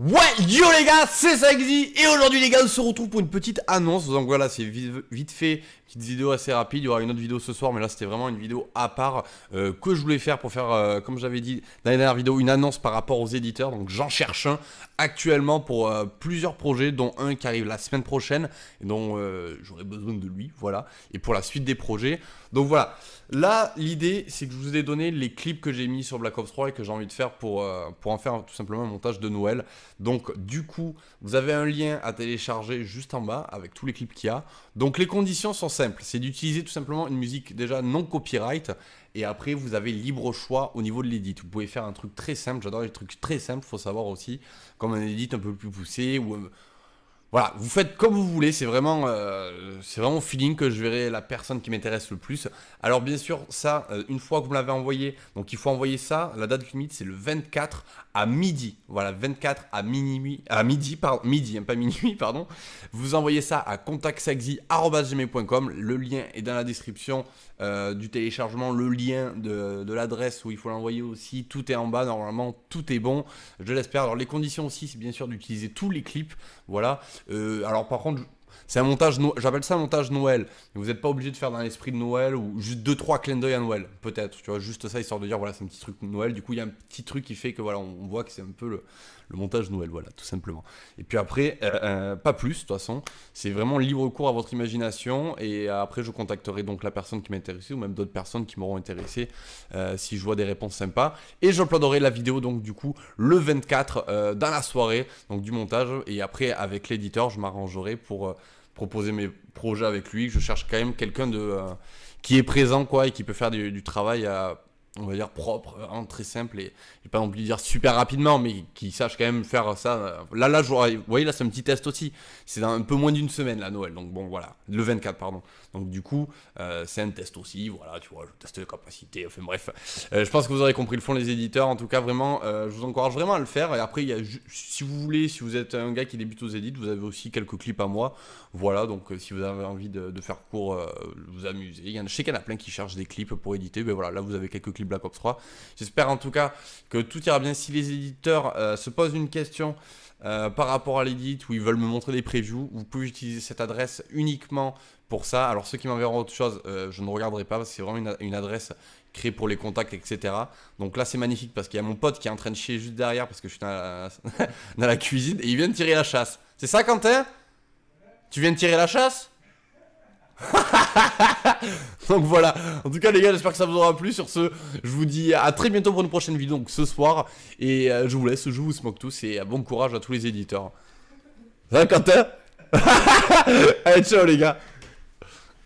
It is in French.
Ouais, yo les gars, c'est dit et aujourd'hui les gars, on se retrouve pour une petite annonce. Donc voilà, c'est vite, fait, petite vidéo assez rapide. Il y aura une autre vidéo ce soir, mais là c'était vraiment une vidéo à part euh, que je voulais faire pour faire, euh, comme j'avais dit dans la dernière vidéo, une annonce par rapport aux éditeurs. Donc j'en cherche un actuellement pour euh, plusieurs projets, dont un qui arrive la semaine prochaine, et dont euh, j'aurai besoin de lui, voilà, et pour la suite des projets. Donc voilà, là l'idée c'est que je vous ai donné les clips que j'ai mis sur Black Ops 3 et que j'ai envie de faire pour, euh, pour en faire tout simplement un montage de Noël. Donc du coup, vous avez un lien à télécharger juste en bas avec tous les clips qu'il y a. Donc les conditions sont simples, c'est d'utiliser tout simplement une musique déjà non copyright et après, vous avez libre choix au niveau de l'édit. Vous pouvez faire un truc très simple. J'adore les trucs très simples. Il faut savoir aussi, comme un édit un peu plus poussé ou euh, voilà, vous faites comme vous voulez, c'est vraiment, euh, vraiment feeling que je verrai la personne qui m'intéresse le plus. Alors bien sûr, ça, euh, une fois que vous me l'avez envoyé, donc il faut envoyer ça, la date limite c'est le 24 à midi. Voilà, 24 à minuit, à midi, pardon, midi, hein, pas minuit, pardon. Vous envoyez ça à contactsaxi.com, le lien est dans la description euh, du téléchargement, le lien de l'adresse où il faut l'envoyer aussi, tout est en bas, normalement tout est bon, je l'espère. Alors les conditions aussi, c'est bien sûr d'utiliser tous les clips, voilà. Euh, alors par contre, c'est un montage, j'appelle ça un montage Noël. Vous n'êtes pas obligé de faire dans l'esprit de Noël ou juste deux trois clins d'œil à Noël, peut-être. Tu vois, juste ça histoire de dire voilà c'est un petit truc Noël. Du coup il y a un petit truc qui fait que voilà on voit que c'est un peu le, montage Noël, voilà tout simplement. Et puis après euh, euh, pas plus de toute façon. C'est vraiment libre cours à votre imagination et euh, après je contacterai donc la personne qui m'a ou même d'autres personnes qui m'auront intéressé si je vois des réponses sympas. Et j'uploaderai la vidéo donc du coup le 24 dans la soirée donc du montage et après avec l'éditeur je m'arrangerai pour proposer mes projets avec lui, que je cherche quand même quelqu'un de euh, qui est présent quoi et qui peut faire du, du travail à, on va dire propre, très simple et, j'ai pas non plus dire super rapidement, mais qui sache quand même faire ça. Euh, là, là, je, vous voyez, là, c'est un petit test aussi. C'est un peu moins d'une semaine, la Noël. Donc bon, voilà, le 24, pardon. Donc du coup, euh, c'est un test aussi. Voilà, tu vois, je teste de capacité Enfin bref, euh, je pense que vous aurez compris le fond, les éditeurs. En tout cas, vraiment, je vous encourage vraiment à le faire. Et après, il y a, si vous voulez, si vous êtes un gars qui débute aux édits, vous avez aussi quelques clips à moi. Voilà, donc si vous avez envie de, faire court, vous amuser. Il y en a, je sais qu'il y en a plein qui cherchent des clips pour éditer. Mais ben voilà, là, vous avez quelques clips Black Ops 3. J'espère en tout cas que tout ira bien. Si les éditeurs euh, se posent une question euh, par rapport à l'édit ou ils veulent me montrer des previews, vous pouvez utiliser cette adresse uniquement pour ça. Alors ceux qui m'enverront autre chose, euh, je ne regarderai pas parce que c'est vraiment une, adresse créée pour les contacts, etc. Donc là c'est magnifique parce qu'il y a mon pote qui est en train de chier juste derrière parce que je suis dans la, cuisine et il vient de tirer la chasse. C'est ça Quentin Tu viens de tirer la chasse donc voilà, en tout cas les gars j'espère que ça vous aura plu sur ce, je vous dis à très bientôt pour une prochaine vidéo, donc ce soir, et euh, je vous laisse, je vous smoke tous, et euh, bon courage à tous les éditeurs. Hein Quentin Allez ciao les gars